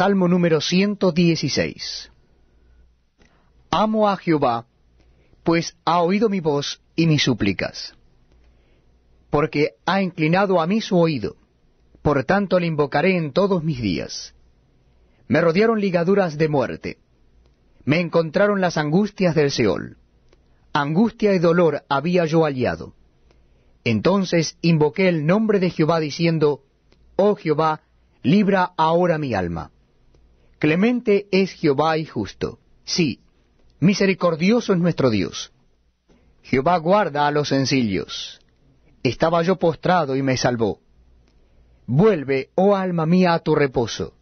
Salmo número 116. Amo a Jehová, pues ha oído mi voz y mis súplicas, porque ha inclinado a mí su oído, por tanto le invocaré en todos mis días. Me rodearon ligaduras de muerte, me encontraron las angustias del Seol, angustia y dolor había yo aliado. Entonces invoqué el nombre de Jehová diciendo, Oh Jehová, libra ahora mi alma. Clemente es Jehová y justo. Sí, misericordioso es nuestro Dios. Jehová guarda a los sencillos. Estaba yo postrado y me salvó. Vuelve, oh alma mía, a tu reposo,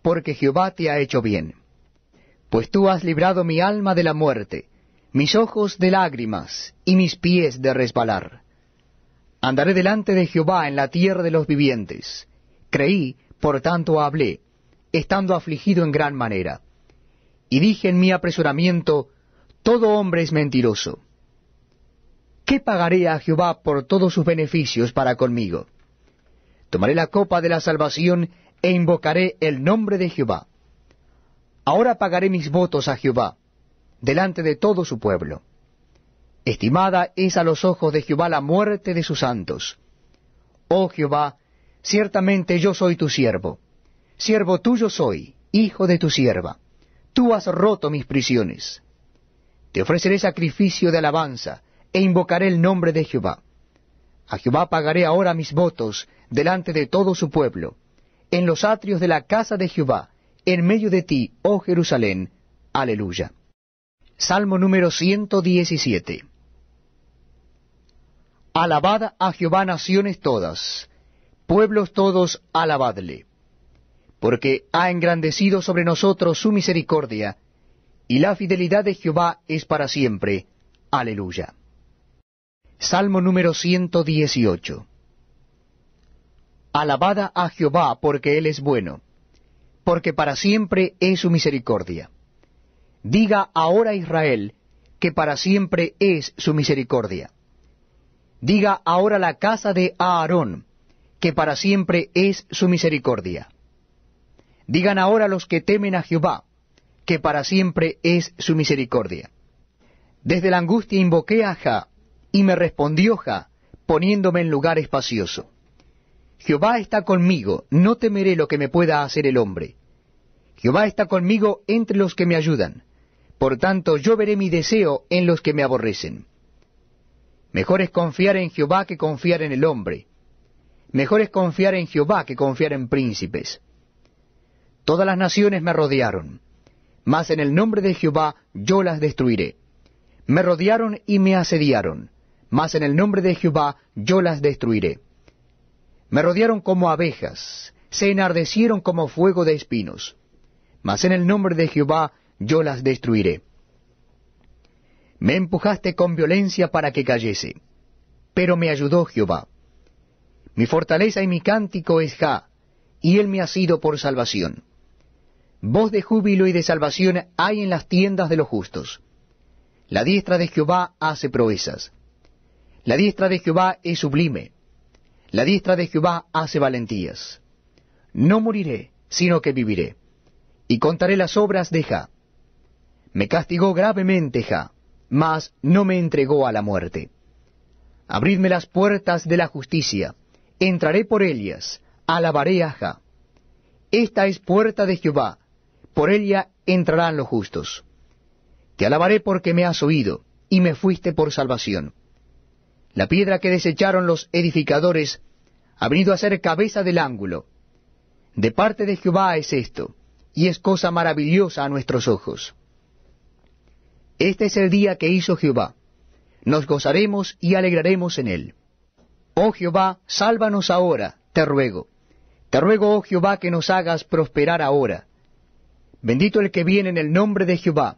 porque Jehová te ha hecho bien. Pues tú has librado mi alma de la muerte, mis ojos de lágrimas y mis pies de resbalar. Andaré delante de Jehová en la tierra de los vivientes. Creí, por tanto hablé estando afligido en gran manera. Y dije en mi apresuramiento, todo hombre es mentiroso. ¿Qué pagaré a Jehová por todos sus beneficios para conmigo? Tomaré la copa de la salvación e invocaré el nombre de Jehová. Ahora pagaré mis votos a Jehová, delante de todo su pueblo. Estimada es a los ojos de Jehová la muerte de sus santos. Oh Jehová, ciertamente yo soy tu siervo Siervo tuyo soy, hijo de tu sierva. Tú has roto mis prisiones. Te ofreceré sacrificio de alabanza, e invocaré el nombre de Jehová. A Jehová pagaré ahora mis votos delante de todo su pueblo, en los atrios de la casa de Jehová, en medio de ti, oh Jerusalén. Aleluya. Salmo número 117. Alabada a Jehová naciones todas, pueblos todos, alabadle porque ha engrandecido sobre nosotros su misericordia, y la fidelidad de Jehová es para siempre. Aleluya. Salmo número 118. Alabada a Jehová porque Él es bueno, porque para siempre es su misericordia. Diga ahora Israel que para siempre es su misericordia. Diga ahora la casa de Aarón que para siempre es su misericordia. Digan ahora los que temen a Jehová, que para siempre es su misericordia. Desde la angustia invoqué a Jah, y me respondió Jah, poniéndome en lugar espacioso. Jehová está conmigo, no temeré lo que me pueda hacer el hombre. Jehová está conmigo entre los que me ayudan. Por tanto, yo veré mi deseo en los que me aborrecen. Mejor es confiar en Jehová que confiar en el hombre. Mejor es confiar en Jehová que confiar en príncipes. Todas las naciones me rodearon, mas en el nombre de Jehová yo las destruiré. Me rodearon y me asediaron, mas en el nombre de Jehová yo las destruiré. Me rodearon como abejas, se enardecieron como fuego de espinos, mas en el nombre de Jehová yo las destruiré. Me empujaste con violencia para que cayese, pero me ayudó Jehová. Mi fortaleza y mi cántico es Ja, y él me ha sido por salvación. Voz de júbilo y de salvación hay en las tiendas de los justos. La diestra de Jehová hace proezas. La diestra de Jehová es sublime. La diestra de Jehová hace valentías. No moriré, sino que viviré. Y contaré las obras de Ja. Me castigó gravemente Ja, mas no me entregó a la muerte. Abridme las puertas de la justicia. Entraré por ellas. Alabaré a Ja. Esta es puerta de Jehová por ella entrarán los justos. Te alabaré porque me has oído, y me fuiste por salvación. La piedra que desecharon los edificadores ha venido a ser cabeza del ángulo. De parte de Jehová es esto, y es cosa maravillosa a nuestros ojos. Este es el día que hizo Jehová. Nos gozaremos y alegraremos en él. Oh Jehová, sálvanos ahora, te ruego. Te ruego, oh Jehová, que nos hagas prosperar ahora. Bendito el que viene en el nombre de Jehová.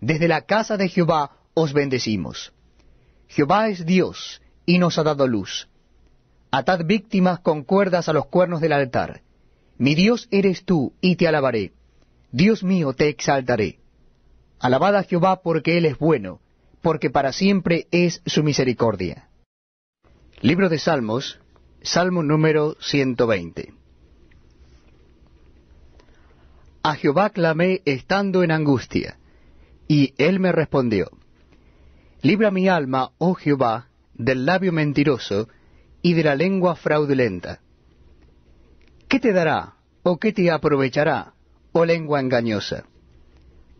Desde la casa de Jehová os bendecimos. Jehová es Dios y nos ha dado luz. Atad víctimas con cuerdas a los cuernos del altar. Mi Dios eres tú y te alabaré. Dios mío te exaltaré. Alabad a Jehová porque Él es bueno, porque para siempre es su misericordia. Libro de Salmos, Salmo número 120. a Jehová clamé estando en angustia, y él me respondió. Libra mi alma, oh Jehová, del labio mentiroso y de la lengua fraudulenta. ¿Qué te dará, o qué te aprovechará, oh lengua engañosa?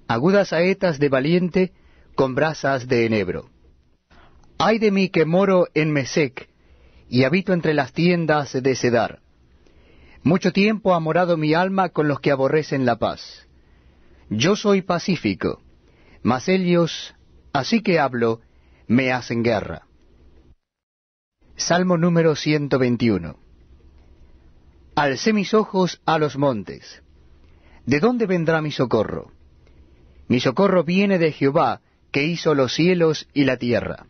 Agudas saetas de valiente con brasas de enebro. Ay de mí que moro en Mesec, y habito entre las tiendas de Sedar. Mucho tiempo ha morado mi alma con los que aborrecen la paz. Yo soy pacífico, mas ellos, así que hablo, me hacen guerra. Salmo número 121. Alcé mis ojos a los montes. ¿De dónde vendrá mi socorro? Mi socorro viene de Jehová, que hizo los cielos y la tierra.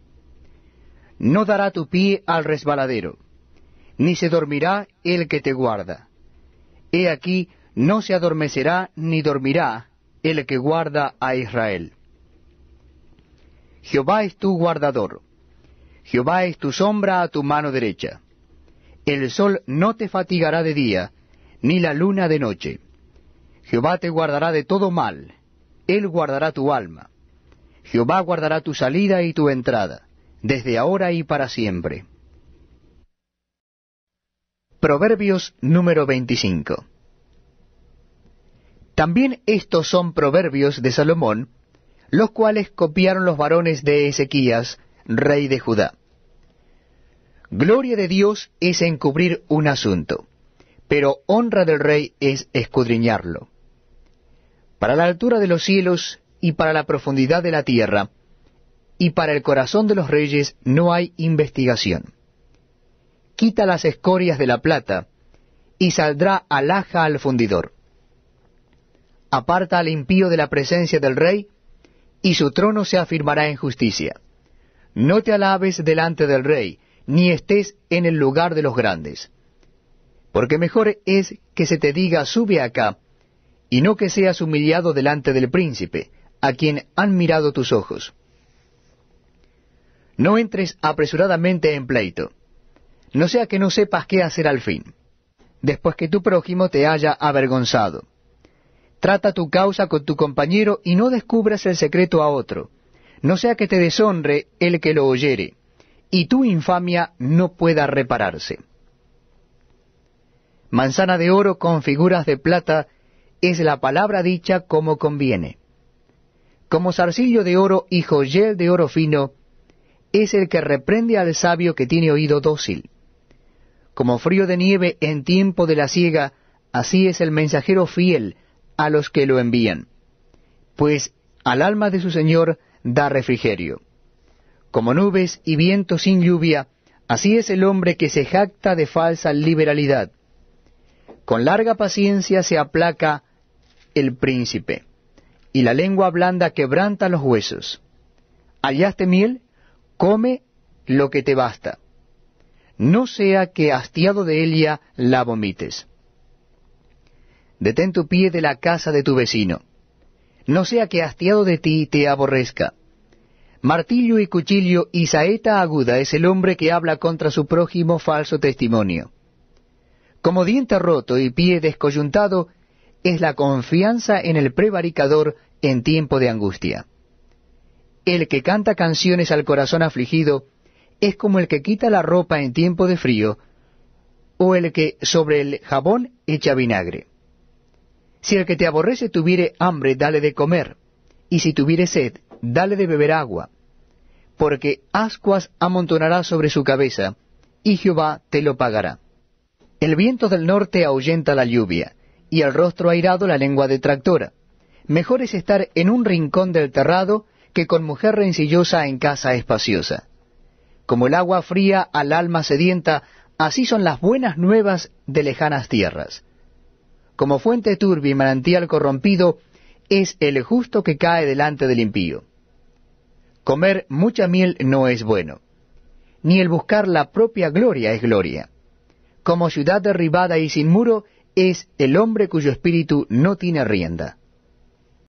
No dará tu pie al resbaladero ni se dormirá el que te guarda. He aquí, no se adormecerá ni dormirá el que guarda a Israel. Jehová es tu guardador. Jehová es tu sombra a tu mano derecha. El sol no te fatigará de día, ni la luna de noche. Jehová te guardará de todo mal, Él guardará tu alma. Jehová guardará tu salida y tu entrada, desde ahora y para siempre. Proverbios número 25. También estos son proverbios de Salomón, los cuales copiaron los varones de Ezequías, rey de Judá. Gloria de Dios es encubrir un asunto, pero honra del rey es escudriñarlo. Para la altura de los cielos y para la profundidad de la tierra, y para el corazón de los reyes no hay investigación quita las escorias de la plata, y saldrá alhaja al fundidor. Aparta al impío de la presencia del rey, y su trono se afirmará en justicia. No te alabes delante del rey, ni estés en el lugar de los grandes. Porque mejor es que se te diga sube acá, y no que seas humillado delante del príncipe, a quien han mirado tus ojos. No entres apresuradamente en pleito no sea que no sepas qué hacer al fin, después que tu prójimo te haya avergonzado. Trata tu causa con tu compañero y no descubras el secreto a otro, no sea que te deshonre el que lo oyere, y tu infamia no pueda repararse. Manzana de oro con figuras de plata es la palabra dicha como conviene. Como zarcillo de oro y joyel de oro fino, es el que reprende al sabio que tiene oído dócil como frío de nieve en tiempo de la siega, así es el mensajero fiel a los que lo envían. Pues al alma de su Señor da refrigerio. Como nubes y viento sin lluvia, así es el hombre que se jacta de falsa liberalidad. Con larga paciencia se aplaca el príncipe, y la lengua blanda quebranta los huesos. Hallaste miel, come lo que te basta no sea que hastiado de ella la vomites. Detén tu pie de la casa de tu vecino, no sea que hastiado de ti te aborrezca. Martillo y cuchillo y saeta aguda es el hombre que habla contra su prójimo falso testimonio. Como diente roto y pie descoyuntado es la confianza en el prevaricador en tiempo de angustia. El que canta canciones al corazón afligido, es como el que quita la ropa en tiempo de frío o el que sobre el jabón echa vinagre. Si el que te aborrece tuviere hambre, dale de comer, y si tuviere sed, dale de beber agua, porque ascuas amontonará sobre su cabeza, y Jehová te lo pagará. El viento del norte ahuyenta la lluvia, y el rostro airado la lengua detractora. Mejor es estar en un rincón del terrado que con mujer rencillosa en casa espaciosa. Como el agua fría al alma sedienta, así son las buenas nuevas de lejanas tierras. Como fuente turbia y manantial corrompido, es el justo que cae delante del impío. Comer mucha miel no es bueno, ni el buscar la propia gloria es gloria. Como ciudad derribada y sin muro, es el hombre cuyo espíritu no tiene rienda.